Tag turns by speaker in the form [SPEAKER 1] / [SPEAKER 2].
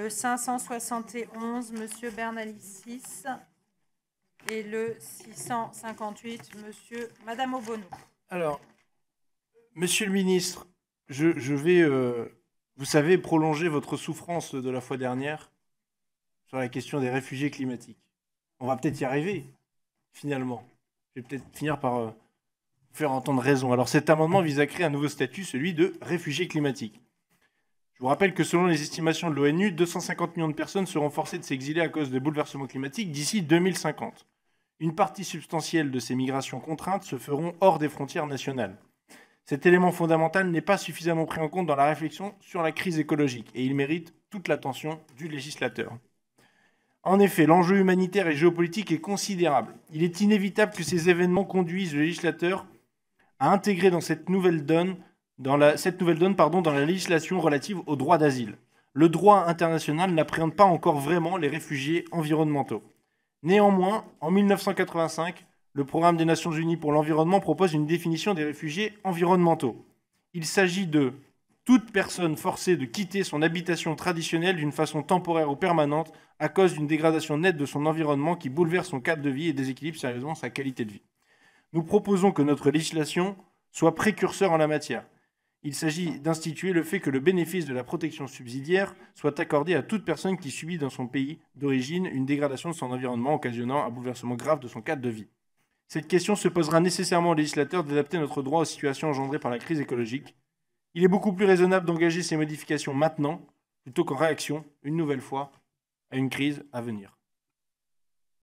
[SPEAKER 1] le 571, Monsieur Bernalicis, et le 658, Monsieur, Madame Obono.
[SPEAKER 2] Alors, Monsieur le Ministre, je, vais, euh, vous savez, prolonger votre souffrance de la fois dernière sur la question des réfugiés climatiques. On va peut-être y arriver, finalement. Je vais peut-être finir par euh, faire entendre raison. Alors, cet amendement vise à créer un nouveau statut, celui de réfugié climatique. Je vous rappelle que selon les estimations de l'ONU, 250 millions de personnes seront forcées de s'exiler à cause des bouleversements climatiques d'ici 2050. Une partie substantielle de ces migrations contraintes se feront hors des frontières nationales. Cet élément fondamental n'est pas suffisamment pris en compte dans la réflexion sur la crise écologique et il mérite toute l'attention du législateur. En effet, l'enjeu humanitaire et géopolitique est considérable. Il est inévitable que ces événements conduisent le législateur à intégrer dans cette nouvelle donne dans la, cette nouvelle donne pardon, dans la législation relative au droit d'asile. Le droit international n'appréhende pas encore vraiment les réfugiés environnementaux. Néanmoins, en 1985, le Programme des Nations Unies pour l'environnement propose une définition des réfugiés environnementaux. Il s'agit de toute personne forcée de quitter son habitation traditionnelle d'une façon temporaire ou permanente à cause d'une dégradation nette de son environnement qui bouleverse son cadre de vie et déséquilibre sérieusement sa qualité de vie. Nous proposons que notre législation soit précurseur en la matière il s'agit d'instituer le fait que le bénéfice de la protection subsidiaire soit accordé à toute personne qui subit dans son pays d'origine une dégradation de son environnement occasionnant un bouleversement grave de son cadre de vie. Cette question se posera nécessairement aux législateurs d'adapter notre droit aux situations engendrées par la crise écologique. Il est beaucoup plus raisonnable d'engager ces modifications maintenant plutôt qu'en réaction, une nouvelle fois, à une crise à venir.